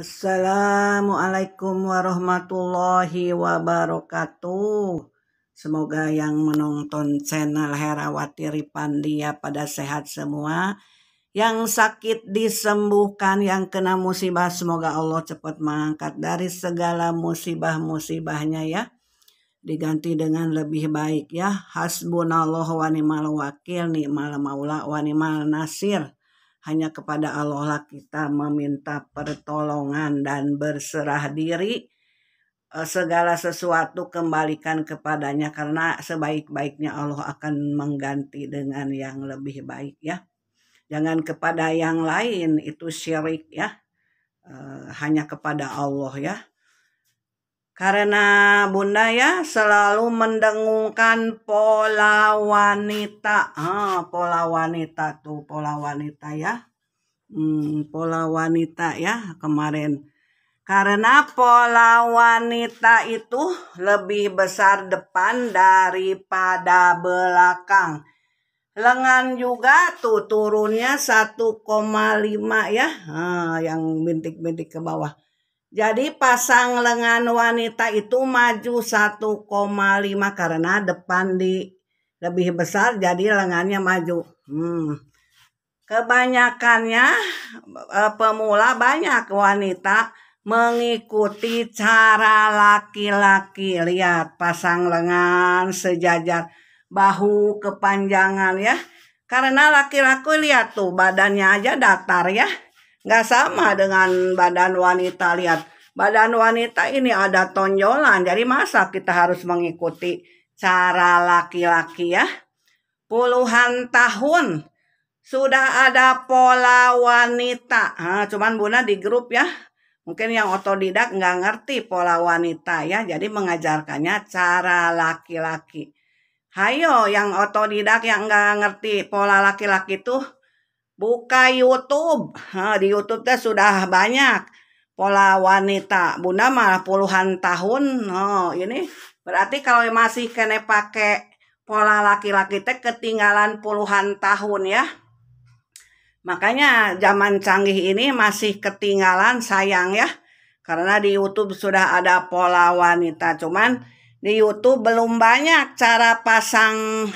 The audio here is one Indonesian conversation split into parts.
Assalamualaikum warahmatullahi wabarakatuh. Semoga yang menonton channel Herawati Ripandia pada sehat semua. Yang sakit disembuhkan, yang kena musibah semoga Allah cepat mengangkat dari segala musibah-musibahnya ya diganti dengan lebih baik ya hasbunallah wa ni'mal wakil ni'mal maula wa ni'mal nasir hanya kepada Allah lah kita meminta pertolongan dan berserah diri eh, segala sesuatu kembalikan kepadanya karena sebaik-baiknya Allah akan mengganti dengan yang lebih baik ya jangan kepada yang lain itu syirik ya eh, hanya kepada Allah ya karena bunda ya selalu mendengungkan pola wanita. Ah, pola wanita tuh, pola wanita ya. Hmm, pola wanita ya kemarin. Karena pola wanita itu lebih besar depan daripada belakang. Lengan juga tuh turunnya 1,5 ya. Ah, yang bintik-bintik ke bawah. Jadi pasang lengan wanita itu maju 1,5 karena depan di lebih besar jadi lengannya maju. Hmm. Kebanyakannya eh, pemula banyak wanita mengikuti cara laki-laki. Lihat pasang lengan sejajar bahu kepanjangan ya. Karena laki-laki lihat tuh badannya aja datar ya Nggak sama dengan badan wanita. Lihat, badan wanita ini ada tonjolan. Jadi masa kita harus mengikuti cara laki-laki ya? Puluhan tahun sudah ada pola wanita. Nah, cuman Bunda di grup ya. Mungkin yang otodidak nggak ngerti pola wanita ya. Jadi mengajarkannya cara laki-laki. Hayo yang otodidak yang nggak ngerti pola laki-laki tuh buka YouTube. di YouTube teh sudah banyak pola wanita. Bunda malah puluhan tahun. Oh, ini berarti kalau masih kena pakai pola laki-laki teh ketinggalan puluhan tahun ya. Makanya zaman canggih ini masih ketinggalan sayang ya. Karena di YouTube sudah ada pola wanita, cuman di YouTube belum banyak cara pasang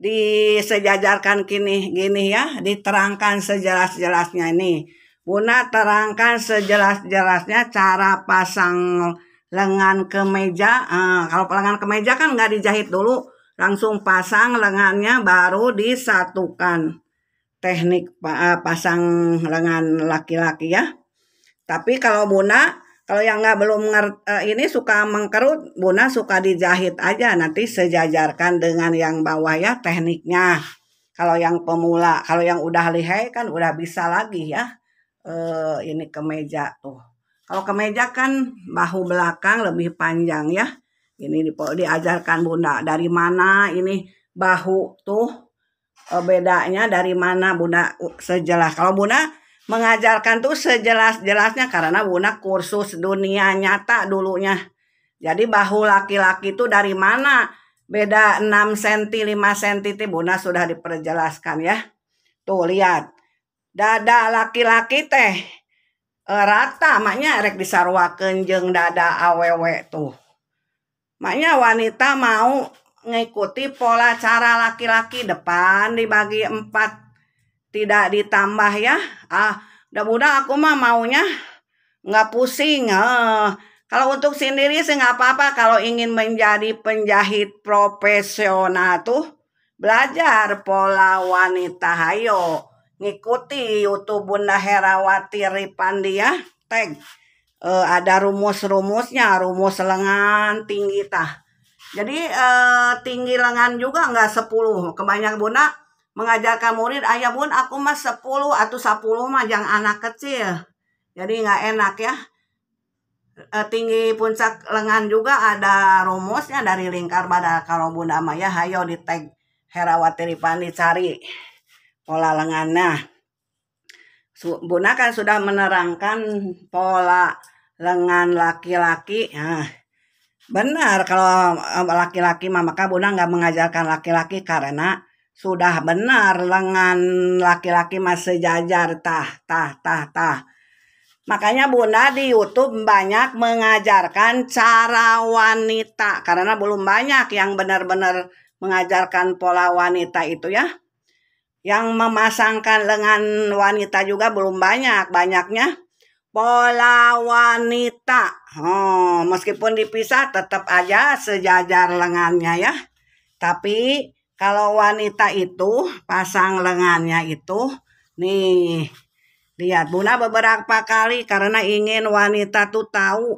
disejajarkan kini gini ya, diterangkan sejelas-jelasnya ini. Bunda terangkan sejelas-jelasnya cara pasang lengan ke meja. Eh, kalau lengan ke meja kan nggak dijahit dulu, langsung pasang lengannya baru disatukan. Teknik eh, pasang lengan laki-laki ya. Tapi kalau Bunda kalau yang nggak belum uh, ini suka mengkerut, bunda suka dijahit aja nanti sejajarkan dengan yang bawah ya tekniknya. Kalau yang pemula, kalau yang udah lihai kan udah bisa lagi ya. Uh, ini kemeja tuh. Kalau kemeja kan bahu belakang lebih panjang ya. Ini di, diajarkan Bunda dari mana ini bahu tuh eh, bedanya dari mana Bunda sejelas. Kalau Bunda mengajarkan tuh sejelas-jelasnya karena Bunda kursus dunia nyata dulunya. Jadi bahu laki-laki itu dari mana? Beda 6 cm, 5 cm Bunda sudah diperjelaskan ya. Tuh lihat. Dada laki-laki teh e, rata maknya rek disarwa kenjeng dada awewe tuh. Maknya wanita mau ngikuti pola cara laki-laki depan dibagi empat tidak ditambah ya ah mudah-mudahan aku mah maunya nggak pusing eh. Kalau untuk sendiri sih nggak apa-apa. Kalau ingin menjadi penjahit profesional tuh belajar pola wanita. Hayo ngikuti YouTube Bunda Herawati Ripandi ya. Tag e, eh, ada rumus-rumusnya, rumus lengan tinggi tah. Jadi e, tinggi lengan juga nggak 10. Kebanyakan Bunda mengajarkan murid ayah bun aku mah 10 atau 10 mah yang anak kecil jadi nggak enak ya e, tinggi puncak lengan juga ada rumusnya dari lingkar pada kalau bunda Maya hayo di tag Herawati Ripani cari pola lengannya Bunda kan sudah menerangkan pola lengan laki-laki nah, benar kalau eh, laki-laki maka Bunda nggak mengajarkan laki-laki karena sudah benar lengan laki-laki masih jajar tah tah tah tah. Makanya Bunda di YouTube banyak mengajarkan cara wanita karena belum banyak yang benar-benar mengajarkan pola wanita itu ya. Yang memasangkan lengan wanita juga belum banyak, banyaknya pola wanita. Oh, meskipun dipisah tetap aja sejajar lengannya ya. Tapi kalau wanita itu pasang lengannya itu nih lihat Bunda beberapa kali karena ingin wanita tuh tahu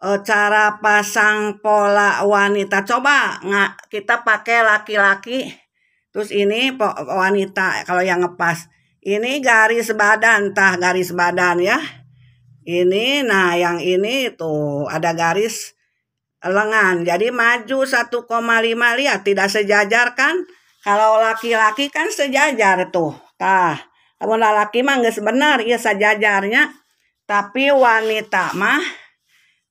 e, cara pasang pola wanita. Coba nggak kita pakai laki-laki terus ini wanita kalau yang ngepas ini garis badan tah garis badan ya ini nah yang ini tuh ada garis lengan. Jadi maju 1,5 lihat tidak sejajar kan? Kalau laki-laki kan sejajar tuh. Tah, kalau laki mah nggak benar ya sejajarnya. Tapi wanita mah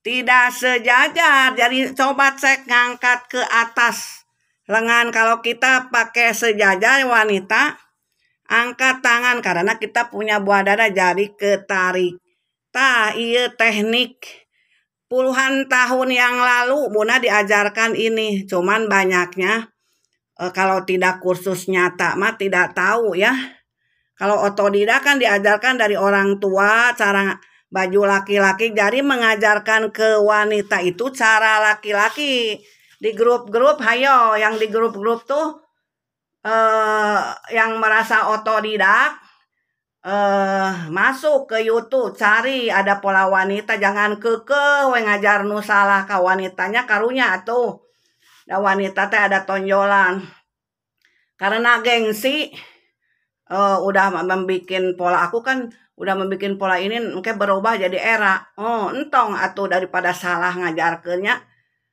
tidak sejajar. Jadi coba cek ngangkat ke atas lengan. Kalau kita pakai sejajar wanita angkat tangan karena kita punya buah dada jadi ketarik. Tah, iya teknik puluhan tahun yang lalu Muna diajarkan ini, cuman banyaknya e, kalau tidak kursus nyata mah tidak tahu ya. Kalau otodidak kan diajarkan dari orang tua cara baju laki-laki, jadi mengajarkan ke wanita itu cara laki-laki di grup-grup. Hayo, yang di grup-grup tuh eh, yang merasa otodidak uh, masuk ke YouTube cari ada pola wanita jangan keke we ngajar nu salah ka wanitanya karunya atuh da wanita teh ada tonjolan karena gengsi uh, udah membuat pola aku kan udah membuat pola ini mungkin berubah jadi era oh entong atau daripada salah ngajar ngajarkannya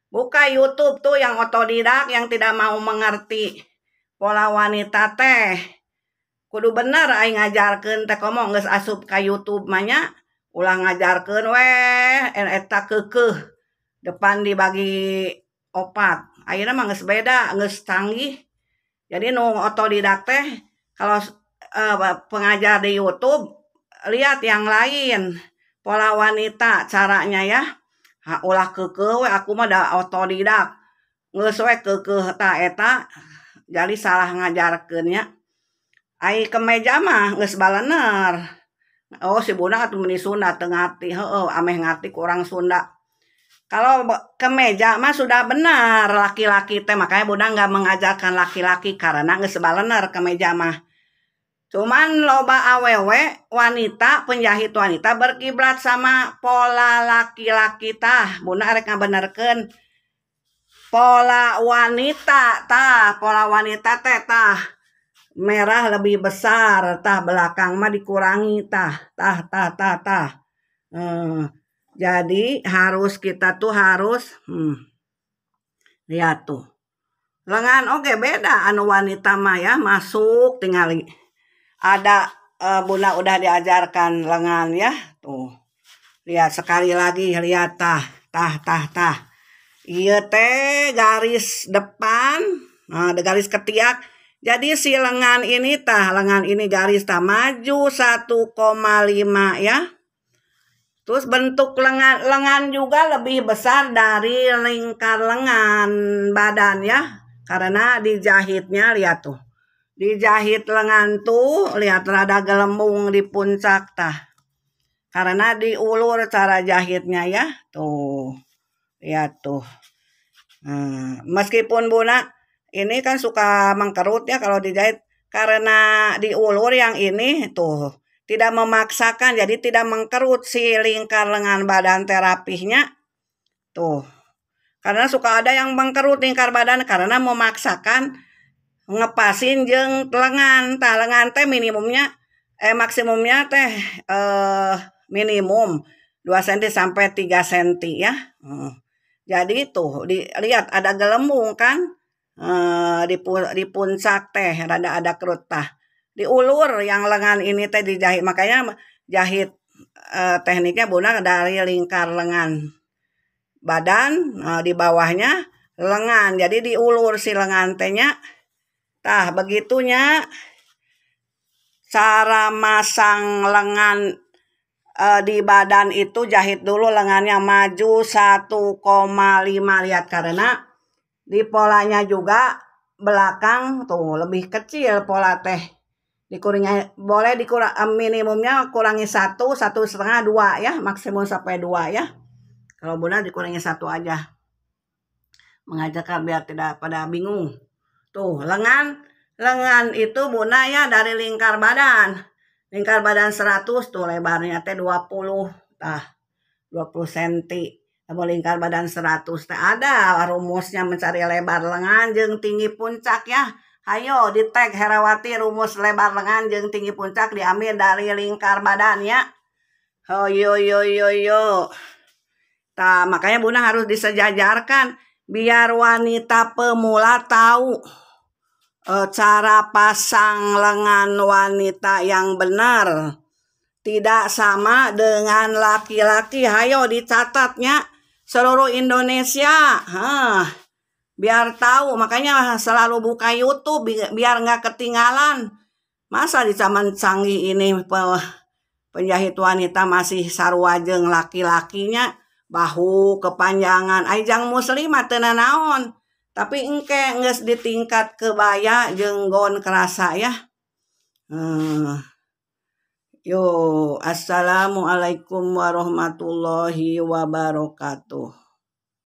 buka YouTube tuh yang otodidak yang tidak mau mengerti pola wanita teh kudu bener aing ngajarkan teh komo nges asup ke YouTube manya ulang ngajarkan weh eta kekeh depan dibagi opat akhirnya mah nges beda nges canggih jadi nu otodidak teh kalau uh, pengajar di YouTube lihat yang lain pola wanita caranya ya ha, ulah kekeh weh, aku mah da otodidak nggak sesuai keke ta eta jadi salah ngajarkannya Ai ke meja mah nggak balener. Oh si bunda atau meni Sunda tengah hati, oh ameh ngati kurang Sunda. Kalau ke mah sudah benar laki-laki teh makanya bunda nggak mengajarkan laki-laki karena nggak sebalener ke mah. Cuman loba awewe wanita penjahit wanita berkiblat sama pola laki-laki tah. Bunda arek ngabenerkeun pola wanita tah, pola wanita teh tah merah lebih besar tah belakang mah dikurangi tah tah tah tah tah hmm, jadi harus kita tuh harus hmm, lihat tuh lengan oke okay, beda anu wanita mah ya masuk tinggal ada uh, bunda udah diajarkan lengan ya tuh lihat sekali lagi lihat tah tah tah tah iya teh garis depan nah garis ketiak jadi si lengan ini tah, lengan ini garis tah maju 1,5 ya. Terus bentuk lengan lengan juga lebih besar dari lingkar lengan badan ya. Karena dijahitnya lihat tuh. Dijahit lengan tuh lihat rada gelembung di puncak tah. Karena diulur cara jahitnya ya. Tuh. Lihat tuh. Hmm, meskipun Buna ini kan suka mengkerut ya kalau dijahit karena diulur yang ini tuh tidak memaksakan jadi tidak mengkerut si lingkar lengan badan terapihnya tuh karena suka ada yang mengkerut lingkar badan karena memaksakan ngepasin jeng lengan tah lengan teh minimumnya eh maksimumnya teh eh minimum 2 cm sampai 3 cm ya hmm. jadi tuh dilihat ada gelembung kan Eh, di, di puncak teh rada ada kerut tah diulur yang lengan ini teh dijahit makanya jahit uh, tekniknya bunda dari lingkar lengan badan uh, di bawahnya lengan jadi diulur si lengan tehnya tah begitunya cara masang lengan uh, di badan itu jahit dulu lengannya maju 1,5 lihat karena di polanya juga belakang tuh lebih kecil pola teh. dikurangnya boleh dikurang eh, minimumnya kurangi satu, satu setengah, dua ya, maksimum sampai dua ya. Kalau benar dikurangi satu aja. Mengajarkan biar tidak pada bingung. Tuh lengan, lengan itu bunda ya dari lingkar badan. Lingkar badan 100 tuh lebarnya teh 20. Tah, 20 cm lingkar badan 100 teh ada rumusnya mencari lebar lengan jeng tinggi puncak ya Hayo di tag Herawati rumus lebar lengan jeng tinggi puncak diambil dari lingkar badannya oh yo yo yo yo nah, makanya Bunda harus disejajarkan biar wanita pemula tahu e, cara pasang lengan wanita yang benar tidak sama dengan laki-laki. Hayo dicatatnya seluruh Indonesia. Hah, biar tahu, makanya selalu buka YouTube biar nggak ketinggalan. Masa di zaman canggih ini penjahit wanita masih sarwajeng laki-lakinya bahu kepanjangan ajang muslim, tenan naon tapi engke nges di tingkat kebaya jenggon kerasa ya hmm. Yo, assalamualaikum warahmatullahi wabarakatuh.